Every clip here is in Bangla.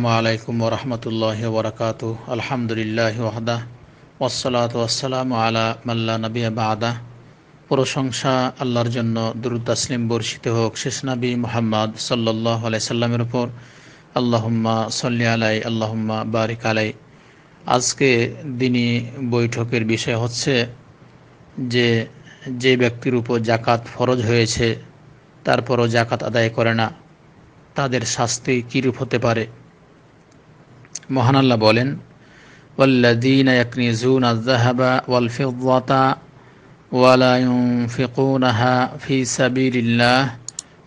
আসসালামু আলাইকুম ওরহমতুল্লাহ বরকাত আলহামদুলিল্লাহ ওয়াহদা ওসলাত ওয়াসালাম আলা মাল্লা নবী বাদা প্রশংসা আল্লাহর জন্য দুরুদ তাসলিম বর্ষিত হোক শেষ নবী মোহাম্মদ সাল্লাহ আলাই সাল্লামের উপর আল্লাহম্মা সল্লি আলাই আল্লাহম্মা বারিক আলাই আজকে দিনই বৈঠকের বিষয় হচ্ছে যে যে ব্যক্তির উপর জাকাত ফরজ হয়েছে তারপরও জাকাত আদায় করে না তাদের শাস্তি কীরূপ হতে পারে মহান আল্লাহ বলেন والذين يكنزون الذهب والفضة ولا ينفقونها في سبيل الله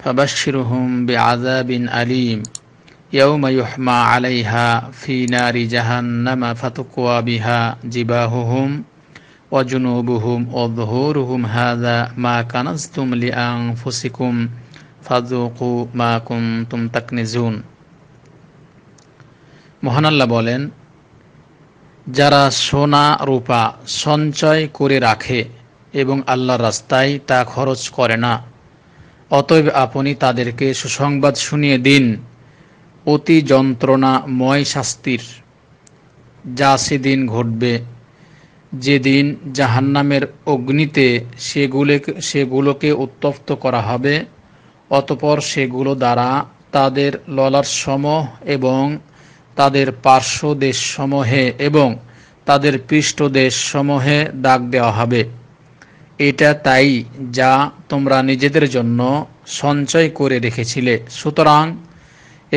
فبشرهم بعذاب أليم يوم يحمى عليها في نار جهنم فتقوى بها جباههم وجنوبهم وظهورهم هذا ما كنزتم لأنفسكم فذوقوا ما كنتم تكنزون মহানাল্লাহ বলেন যারা সোনা রূপা সঞ্চয় করে রাখে এবং আল্লাহর রাস্তায় তা খরচ করে না অতএব আপনি তাদেরকে সুসংবাদ শুনিয়ে দিন অতি যন্ত্রণাময় শাস্তির যা সেদিন ঘটবে যেদিন জাহান্নামের অগ্নিতে সেগুলো সেগুলোকে উত্তপ্ত করা হবে অতপর সেগুলো দ্বারা তাদের ললার সমহ এবং তাদের পার্শ্ব দেশসমূহে এবং তাদের পৃষ্ঠদেশসমূহে দাগ দেওয়া হবে এটা তাই যা তোমরা নিজেদের জন্য সঞ্চয় করে রেখেছিলে সুতরাং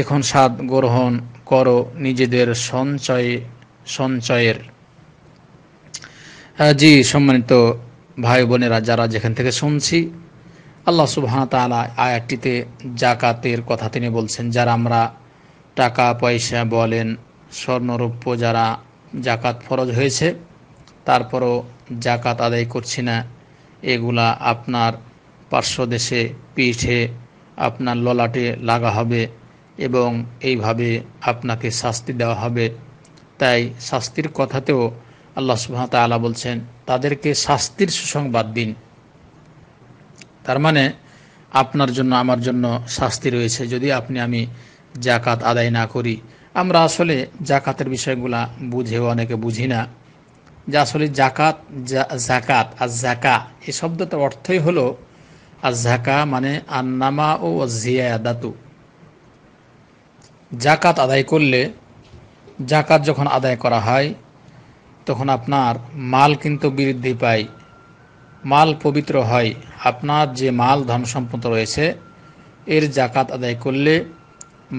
এখন স্বাদ গ্রহণ করো নিজেদের সঞ্চয়ে সঞ্চয়ের হ্যাঁ, জি সম্মানিত ভাই বোনেরা যারা যেখান থেকে শুনছি আল্লাহ সুবাহ তালা আয়াতটিতে জাকাতের কথা তিনি বলছেন যারা আমরা টাকা পয়সা বলেন স্বর্ণরূপ যারা জাকাত ফরজ হয়েছে তারপরও জাকাত আদায় করছি না এগুলা আপনার পার্শ্ব দেশে পিঠে আপনার ললাটে লাগা হবে এবং এইভাবে আপনাকে শাস্তি দেওয়া হবে তাই শাস্তির কথাতেও আল্লাহ আলা বলছেন তাদেরকে শাস্তির সুসংবাদ দিন তার মানে আপনার জন্য আমার জন্য শাস্তি রয়েছে যদি আপনি আমি জাকাত আদায় না করি আমরা আসলে জাকাতের বিষয়গুলা বুঝেও অনেকে বুঝি না যা আসলে জাকাত জাকাত আর জাকা এই শব্দটার অর্থই হলো আর জাকা মানে আন্নামা ও জিয়া দাতু জাকাত আদায় করলে জাকাত যখন আদায় করা হয় তখন আপনার মাল কিন্তু বৃদ্ধি পায় মাল পবিত্র হয় আপনার যে মাল ধন সম্পদ রয়েছে এর জাকাত আদায় করলে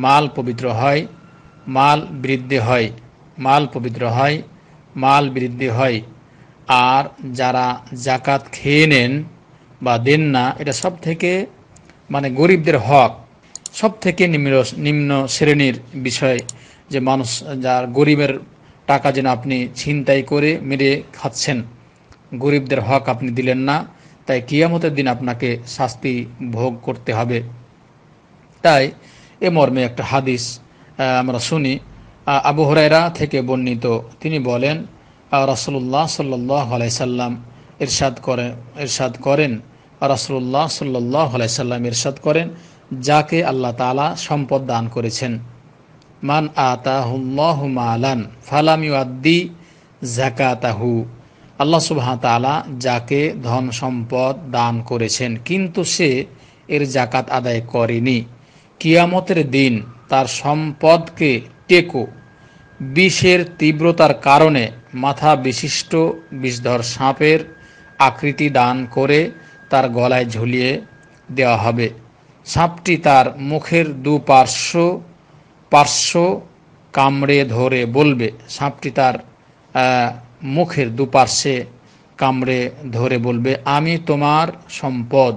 মাল পবিত্র হয় মাল বৃদ্ধি হয় মাল পবিত্র হয় মাল বৃদ্ধি হয় আর যারা জাকাত খেয়ে নেন বা দেন না এটা সব থেকে মানে গরিবদের হক সব থেকে নিম্ন নিম্ন শ্রেণীর বিষয় যে মানুষ যার গরিবের টাকা যেন আপনি ছিনতাই করে মেরে খাচ্ছেন গরিবদের হক আপনি দিলেন না তাই কিয়ামতের দিন আপনাকে শাস্তি ভোগ করতে হবে তাই এ মর্মে একটা হাদিস আমরা শুনি আবু হরাইরা থেকে বর্ণিত তিনি বলেন রাসুল্লাহ সাল্লাহ আলাইসাল্লাম ইরশাদ করে ইরশাদ করেন রাসুল্লাহ সাল্লাহ আলাইসাল্লাম ইরশাদ করেন যাকে আল্লাহ তালা সম্পদ দান করেছেন মান আতাহুল্লাহ মালান আদি জাকাতাহু আল্লাহ সুবাহ তালা যাকে ধন সম্পদ দান করেছেন কিন্তু সে এর জাকাত আদায় করেনি কিয়ামতের দিন তার সম্পদকে টেকো বিষের তীব্রতার কারণে মাথা বিশিষ্ট বিষধর সাপের আকৃতি দান করে তার গলায় ঝুলিয়ে দেওয়া হবে সাপটি তার মুখের দুপার্শ্ব পার্শ্ব কামড়ে ধরে বলবে সাপটি তার মুখের দুপার্শ্বে কামড়ে ধরে বলবে আমি তোমার সম্পদ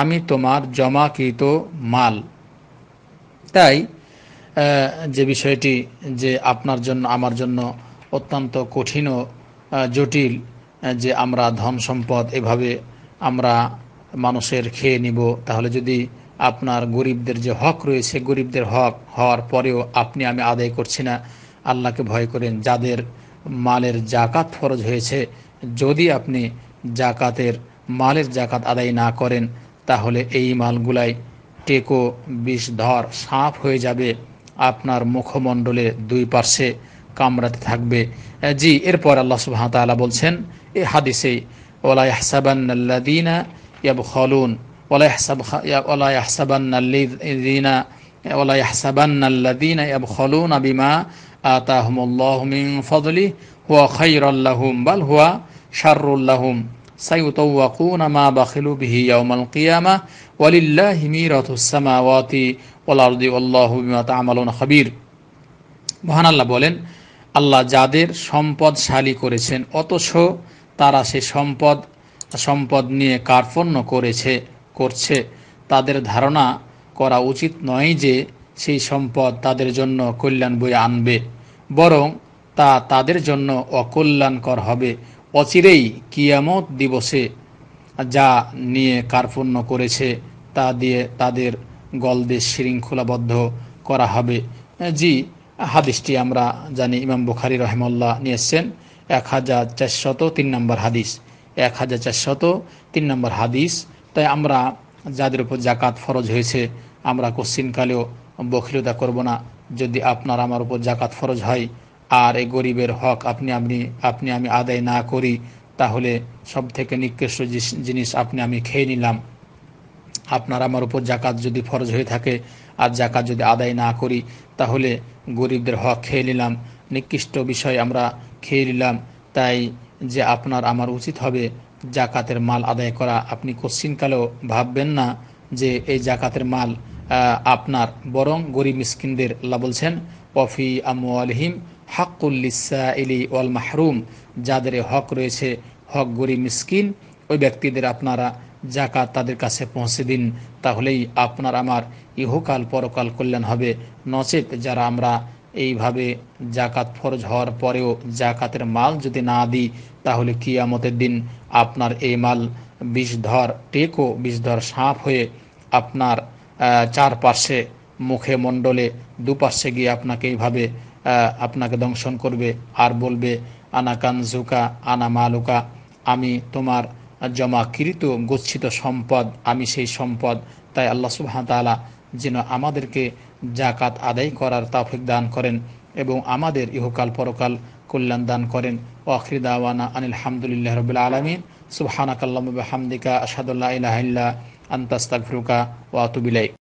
আমি তোমার জমাকৃত মাল তাই যে বিষয়টি যে আপনার জন্য আমার জন্য অত্যন্ত কঠিন ও জটিল যে আমরা ধন সম্পদ এভাবে আমরা মানুষের খেয়ে নিব তাহলে যদি আপনার গরিবদের যে হক রয়েছে গরিবদের হক হওয়ার পরেও আপনি আমি আদায় করছি না আল্লাহকে ভয় করেন যাদের মালের জাকাত ফরজ হয়েছে যদি আপনি জাকাতের মালের জাকাত আদায় না করেন তাহলে এই মালগুলাই টেকো বিষধর সাপ হয়ে যাবে আপনার মুখমণ্ডলে দুই পার্শ্বে কামড়াতে থাকবে জি এরপর আল্লাহ সুহামতালা বলছেন এ হাদিসে ওলাই হাসাবান্নাল্লাদিনা ইয়াব খলুন ওলাই হাসাব ওলাই হাসাবান্নাল্লিদিনা ওলাই হাসাবান্নাল্লাদিনা ইয়াব খলুন আবিমা আতাহমুল্লাহ মিন ফদলি হুয়া খাইরুল্লাহুম বাল হুয়া শাররুল্লাহুম সাইউতাওয়াকুনা মা বাখিলু বিহি ইয়াউমাল কিয়ামা ওয়ালিল্লাহি মিরাতুস সামাওয়াতি ওয়াল আরদি ওয়াল্লাহু বিমা তা'মালুন মহান আল্লাহ বলেন আল্লাহ যাদের সম্পদশালী করেছেন অথচ তারা সে সম্পদ সম্পদ নিয়ে কার্পণ্য করেছে করছে তাদের ধারণা করা উচিত নয় যে সেই সম্পদ তাদের জন্য কল্যাণ বয়ে আনবে বরং তা তাদের জন্য অকল্যাণকর হবে অচিরেই কিয়ামত দিবসে যা নিয়ে কার্পণ্য করেছে তা দিয়ে তাদের গলদে শৃঙ্খলাবদ্ধ করা হবে জি হাদিসটি আমরা জানি ইমাম বুখারি রহমল্লা এসছেন এক হাজার চারশত তিন নম্বর হাদিস এক হাজার চারশত তিন নম্বর হাদিস তাই আমরা যাদের উপর জাকাত ফরজ হয়েছে আমরা কোশ্চিনকালেও বখিরতা করব না যদি আপনার আমার উপর জাকাত ফরজ হয় আর এই গরিবের হক আপনি আপনি আপনি আমি আদায় না করি তাহলে সব থেকে নিকৃষ্ট জিনিস আপনি আমি খেয়ে নিলাম আপনার আমার উপর জাকাত যদি ফরজ হয়ে থাকে আর জাকাত যদি আদায় না করি তাহলে গরিবদের হক খেয়ে নিলাম নিকৃষ্ট বিষয় আমরা খেয়ে নিলাম তাই যে আপনার আমার উচিত হবে জাকাতের মাল আদায় করা আপনি কোশ্চিনকালেও ভাববেন না যে এই জাকাতের মাল আপনার বরং গরিব মিসকিনদের লা বলছেন অফি আমু হাক্কুল্লিসাইলি ওয়াল মাহরুম যাদের হক রয়েছে হক গরিব মিসকিন ওই ব্যক্তিদের আপনারা জাকাত তাদের কাছে পৌঁছে দিন তাহলেই আপনার আমার ইহকাল পরকাল কল্যাণ হবে নচেত যারা আমরা এইভাবে জাকাত ফরজ হওয়ার পরেও জাকাতের মাল যদি না দিই তাহলে কিয়ামতের দিন আপনার এই মাল বিষধর টেকো বিষধর সাপ হয়ে আপনার চারপাশে মুখে মণ্ডলে দুপাশে গিয়ে আপনাকে এইভাবে আপনাকে দংশন করবে আর বলবে আনা কানজুকা আনা মালুকা আমি তোমার জমাকৃত গচ্ছিত সম্পদ আমি সেই সম্পদ তাই আল্লাহ সুবাহতালা যেন আমাদেরকে জাকাত আদায় করার তাফিক দান করেন এবং আমাদের ইহকাল পরকাল কল্যাণ দান করেন ও আনিল হামদুলিল্লাহ রবিল আলমিন সুবাহানাকাল্লাম হামদিকা আসাদুল্লাহ ইলাহিল্লা আন্তাস্তাক ফিরুকা ও আতুবিলাই